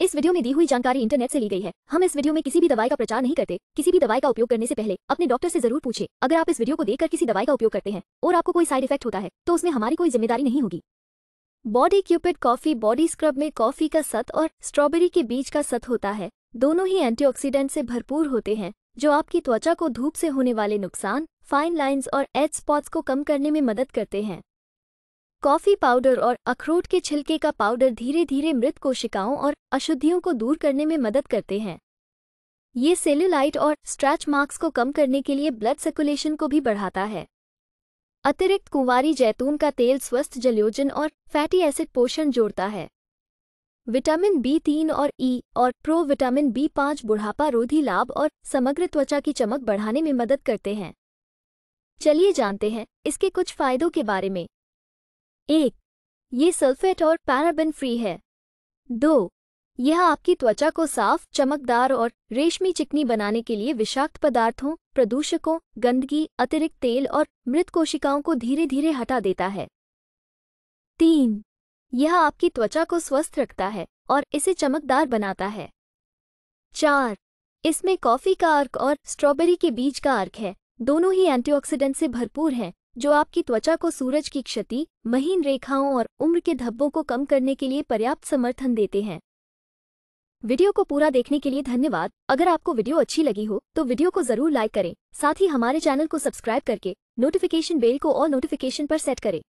इस वीडियो में दी हुई जानकारी इंटरनेट से ली गई है हम इस वीडियो में किसी भी दवाई का प्रचार नहीं करते किसी भी दवाई का उपयोग करने से पहले अपने डॉक्टर से जरूर पूछे अगर आप इस वीडियो को देखकर किसी दवाई का उपयोग करते हैं और आपको कोई साइड इफेक्ट होता है तो उसमें हमारी कोई जिम्मेदारी नहीं होगी body cupid coffee body scrub में कॉफी का सत और स्ट्रॉबेरी के बीज का सत होता है दोनों ही एंटीऑक्सीडेंट से भरपूर होते हैं जो आपकी त्वचा को धूप से होने वाले नुकसान फाइन लाइन्स और एच स्पॉट्स को कम करने में मदद करते हैं कॉफी पाउडर और अखरोट के छिलके का पाउडर धीरे धीरे मृत कोशिकाओं और अशुद्धियों को दूर करने में मदद करते हैं ये सेल्युलाइट और स्ट्रैच मार्क्स को कम करने के लिए ब्लड सर्कुलेशन को भी बढ़ाता है अतिरिक्त कुंवारी जैतून का तेल स्वस्थ जलयोजन और फैटी एसिड पोषण जोड़ता है विटामिन बी तीन और ई e और प्रो विटामिन बी पाँच बुढ़ापा रोधी लाभ और समग्र त्वचा की चमक बढ़ाने में मदद करते हैं चलिए जानते हैं इसके कुछ फायदों के बारे में एक ये सल्फेट और पैराबिन फ्री है दो यह आपकी त्वचा को साफ चमकदार और रेशमी चिकनी बनाने के लिए विषाक्त पदार्थों प्रदूषकों गंदगी अतिरिक्त तेल और मृत कोशिकाओं को धीरे धीरे हटा देता है तीन यह आपकी त्वचा को स्वस्थ रखता है और इसे चमकदार बनाता है चार इसमें कॉफ़ी का अर्क और स्ट्रॉबेरी के बीज का अर्क है दोनों ही एंटीऑक्सीडेंट से भरपूर हैं जो आपकी त्वचा को सूरज की क्षति महीन रेखाओं और उम्र के धब्बों को कम करने के लिए पर्याप्त समर्थन देते हैं वीडियो को पूरा देखने के लिए धन्यवाद अगर आपको वीडियो अच्छी लगी हो तो वीडियो को जरूर लाइक करें साथ ही हमारे चैनल को सब्सक्राइब करके नोटिफिकेशन बेल को और नोटिफिकेशन पर सेट करें